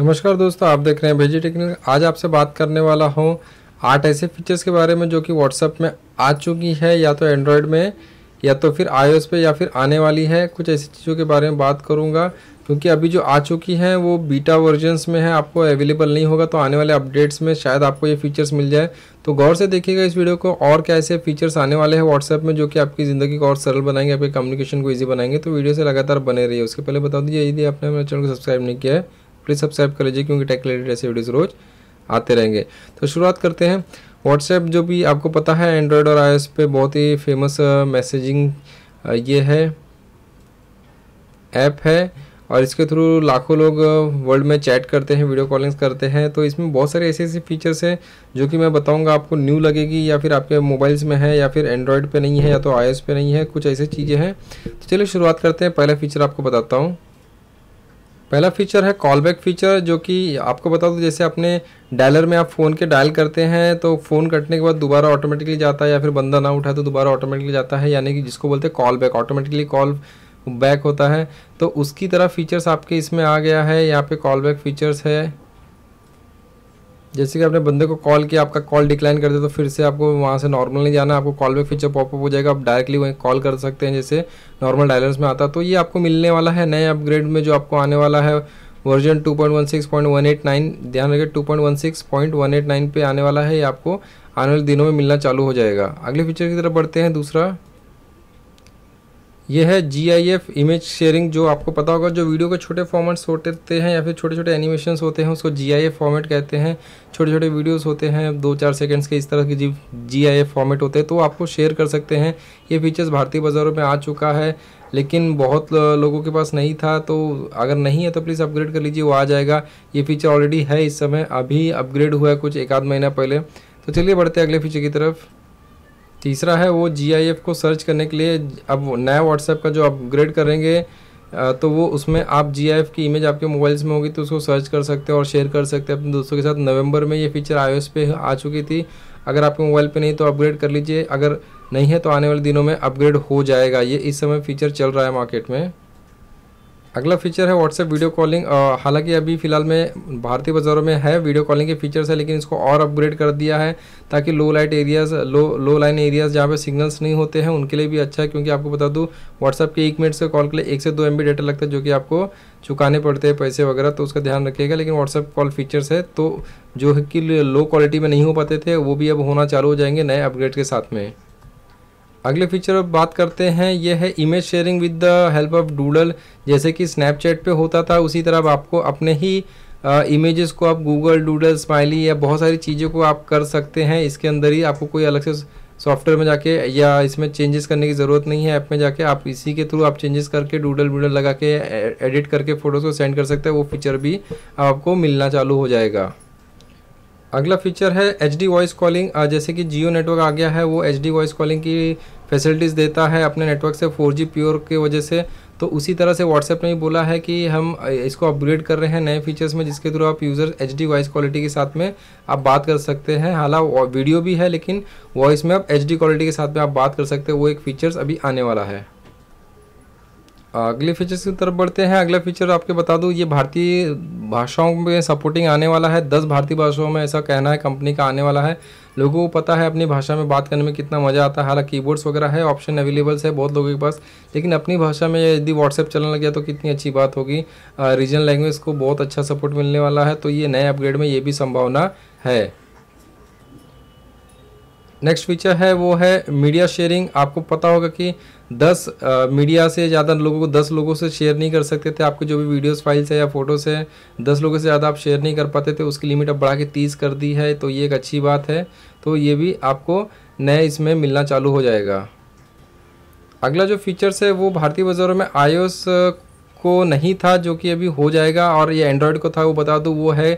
नमस्कार दोस्तों आप देख रहे हैं भेजी टेक्निक आज आपसे बात करने वाला हूँ आठ ऐसे फीचर्स के बारे में जो कि व्हाट्सएप में आ चुकी है या तो एंड्रॉयड में या तो फिर आई पे या फिर आने वाली है कुछ ऐसी चीज़ों के बारे में बात करूँगा क्योंकि अभी जो आ चुकी हैं वो बीटा वर्जन्स में है आपको अवेलेबल नहीं होगा तो आने वाले अपडेट्स में शायद आपको ये फीचर्स मिल जाए तो गौर से देखिएगा इस वीडियो को और क्या ऐसे फीचर्स आने वाले हैं व्हाट्सएप में जो कि आपकी ज़िंदगी को और सरल बनाएंगे आपके कम्युनिकेशन को ईजी बनाएंगे तो वीडियो से लगातार बने रही उसके पहले बता दीजिए यदि आपने मेरे चैनल को सब्सक्राइब नहीं किया है प्लीज़ सब्सक्राइब कर लीजिए क्योंकि टेक रिलेटेड ऐसे वीडियोज़ रोज़ आते रहेंगे तो शुरुआत करते हैं व्हाट्सएप जो भी आपको पता है एंड्रॉयड और आई पे बहुत ही फेमस मैसेजिंग ये है ऐप है और इसके थ्रू लाखों लोग वर्ल्ड में चैट करते हैं वीडियो कॉलिंग्स करते हैं तो इसमें बहुत सारे ऐसे ऐसे फीचर्स हैं जो कि मैं बताऊंगा आपको न्यू लगेगी या फिर आपके मोबाइल्स में है या फिर एंड्रॉयड पे नहीं है या तो आई पे नहीं है कुछ ऐसी चीज़ें हैं तो चलिए शुरुआत करते हैं पहला फीचर आपको बताता हूँ पहला फीचर है कॉल बैक फीचर जो कि आपको बता दूँ जैसे अपने डायलर में आप फ़ोन के डायल करते हैं तो फ़ोन कटने के बाद दोबारा ऑटोमेटिकली जाता है या फिर बंदा ना उठाए तो दोबारा ऑटोमेटिकली जाता है यानी कि जिसको बोलते हैं call back automatically call back होता है तो उसकी तरह फीचर्स आपके इसमें आ गया है यहाँ पे कॉल बैक फीचर्स है जैसे कि आपने बंदे को कॉल किया आपका कॉल डिक्लाइन कर दे तो फिर से आपको वहाँ से नॉर्मल नहीं जाना आपको कॉल में फीचर पॉपअप हो जाएगा आप डायरेक्टली वहीं कॉल कर सकते हैं जैसे नॉर्मल डायलर्स में आता तो ये आपको मिलने वाला है नए अपग्रेड में जो आपको आने वाला है वर्जन 2.16.189 ध्यान रखिए 2.16.189 पे आने वाला है ये आपको आने वाले दिनों में मिलना चालू हो जाएगा अगले फीचर की तरफ बढ़ते हैं दूसरा यह है G I F image sharing जो आपको पता होगा जो वीडियो के छोटे फॉर्मेट्स होते हैं या फिर छोटे छोटे एनिमेशंस होते हैं उसको जी आई एफ फॉर्मेट कहते हैं छोटे छोटे वीडियोस होते हैं दो चार सेकंड्स के इस तरह के जी जी आई एफ फॉर्मेट होते हैं तो आपको शेयर कर सकते हैं ये फीचर्स भारतीय बाज़ारों में आ चुका है लेकिन बहुत लोगों के पास नहीं था तो अगर नहीं है तो प्लीज़ अपग्रेड कर लीजिए वो आ जाएगा ये फीचर ऑलरेडी है इस समय अभी अपग्रेड हुआ है कुछ एक आध महीना पहले तो चलिए बढ़ते अगले फीचर की तरफ तीसरा है वो जी को सर्च करने के लिए अब नया व्हाट्सएप का जो अपग्रेड करेंगे तो वो उसमें आप जी की इमेज आपके मोबाइल्स में होगी तो उसको सर्च कर सकते हो और शेयर कर सकते हैं अपने दोस्तों के साथ नवंबर में ये फीचर आई पे आ चुकी थी अगर आपके मोबाइल पे नहीं तो अपग्रेड कर लीजिए अगर नहीं है तो आने वाले दिनों में अपग्रेड हो जाएगा ये इस समय फीचर चल रहा है मार्केट में अगला फीचर है व्हाट्सएप वीडियो कॉलिंग हालांकि अभी फ़िलहाल में भारतीय बाज़ारों में है वीडियो कॉलिंग के फीचर्स है लेकिन इसको और अपग्रेड कर दिया है ताकि low light areas low low line areas जहाँ पे सिग्नल्स नहीं होते हैं उनके लिए भी अच्छा है क्योंकि आपको बता दूँ व्हाट्सएप के एक मिनट से कॉल के लिए एक से दो एम डेटा लगता है जो कि आपको चुकाने पड़ते हैं पैसे वगैरह तो उसका ध्यान रखिएगा लेकिन व्हाट्सएप कॉल फीचर्स है तो जो है कि लो क्वालिटी में नहीं हो पाते थे वो भी अब होना चालू हो जाएंगे नए अपग्रेड के साथ में अगले फीचर अब बात करते हैं ये है image sharing with the help of doodle जैसे कि स्नैपचैट पे होता था उसी तरह आपको अपने ही इमेजेस को आप गूगल डूडल स्माइली या बहुत सारी चीज़ों को आप कर सकते हैं इसके अंदर ही आपको कोई अलग से सॉफ्टवेयर में जाके या इसमें चेंजेस करने की ज़रूरत नहीं है ऐप में जाके आप इसी के थ्रू आप चेंजेस करके डूडल वूडल लगा के एडिट करके फ़ोटोज़ को सेंड कर सकते हैं वो फीचर भी आपको मिलना चालू हो जाएगा अगला फीचर है एच डी वॉइस कॉलिंग जैसे कि जियो नेटवर्क आ गया है वो एच डी वॉइस कॉलिंग की फैसिलिटीज़ देता है अपने नेटवर्क से फोर जी प्योर की वजह से तो उसी तरह से व्हाट्सएप ने भी बोला है कि हम इसको अपग्रेड कर रहे हैं नए फीचर्स में जिसके थ्रू आप user H D voice quality के साथ में आप बात कर सकते हैं हालांकि वीडियो भी है लेकिन वॉइस में आप एच डी क्वालिटी के साथ में आप बात कर सकते हैं वो एक फ़ीचर्स अभी आने वाला है अगले फीचर्स की तरफ बढ़ते हैं अगला फीचर आपके बता दूँ ये भारतीय भाषाओं में सपोर्टिंग आने वाला है दस भारतीय भाषाओं में ऐसा कहना है कंपनी का आने वाला है लोगों को पता है अपनी भाषा में बात करने में कितना मज़ा आता है हालांकि कीबोर्ड्स वगैरह है ऑप्शन अवेलेबल्स है बहुत लोगों के पास लेकिन अपनी भाषा में यदि व्हाट्सएप चलने लग गया तो कितनी अच्छी बात होगी रीजनल लैंग्वेज को बहुत अच्छा सपोर्ट मिलने वाला है तो ये नए अपग्रेड में ये भी संभावना है नेक्स्ट फीचर है वो है मीडिया शेयरिंग आपको पता होगा कि 10 मीडिया से ज़्यादा लोगों को 10 लोगों से शेयर नहीं कर सकते थे आपके जो भी वीडियोस फाइल्स है या फोटोज़ है 10 लोगों से ज़्यादा आप शेयर नहीं कर पाते थे उसकी लिमिट अब बढ़ा के 30 कर दी है तो ये एक अच्छी बात है तो ये भी आपको नए इसमें मिलना चालू हो जाएगा अगला जो फीचर्स है वो भारतीय बाज़ारों में आयोस को नहीं था जो कि अभी हो जाएगा और ये एंड्रॉयड को था वो बता दूँ वो है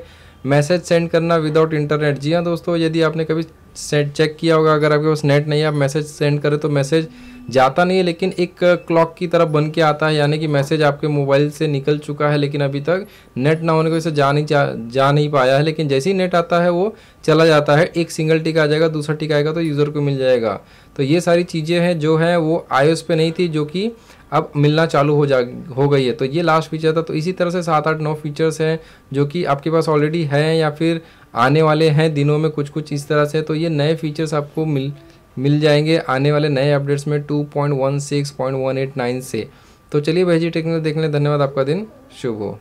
मैसेज सेंड करना विदाउट इंटरनेट जी हाँ दोस्तों यदि आपने कभी सेट चेक किया होगा अगर आपके पास नेट नहीं है आप मैसेज सेंड करें तो मैसेज जाता नहीं है लेकिन एक क्लॉक की तरफ बन के आता है यानी कि मैसेज आपके मोबाइल से निकल चुका है लेकिन अभी तक नेट ना होने की वजह से जा नहीं जा, जा नहीं पाया है लेकिन जैसे ही नेट आता है वो चला जाता है एक सिंगल टिक आ जाएगा दूसरा टिक आएगा तो यूज़र को मिल जाएगा तो ये सारी चीज़ें हैं जो हैं वो आई पे नहीं थी जो कि अब मिलना चालू हो जा हो गई है तो ये लास्ट फीचर था तो इसी तरह से सात आठ नौ फीचर्स हैं जो कि आपके पास ऑलरेडी हैं या फिर आने वाले हैं दिनों में कुछ कुछ इस तरह से तो ये नए फीचर्स आपको मिल मिल जाएंगे आने वाले नए अपडेट्स में two point point one one six eight nine से तो चलिए भाई जी टेक्निकल देखने धन्यवाद आपका दिन शुभ हो